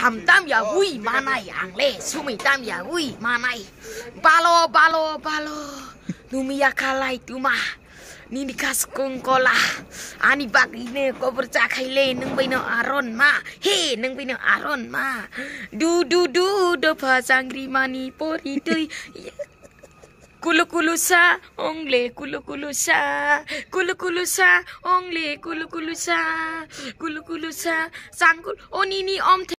tam ya wui mana yang le tam ya wi mana balo balo balo numia kalai mah nini kas kongkola ani bak ini ko percaya le neng bino aron ma he neng bino aron ma du du du do pasang rimani pori tui kulu kulu sa ongle kulu kulu sa kulu kulu sa ongle kulu kulu sa kulu kulu sa sangkul onini oh, om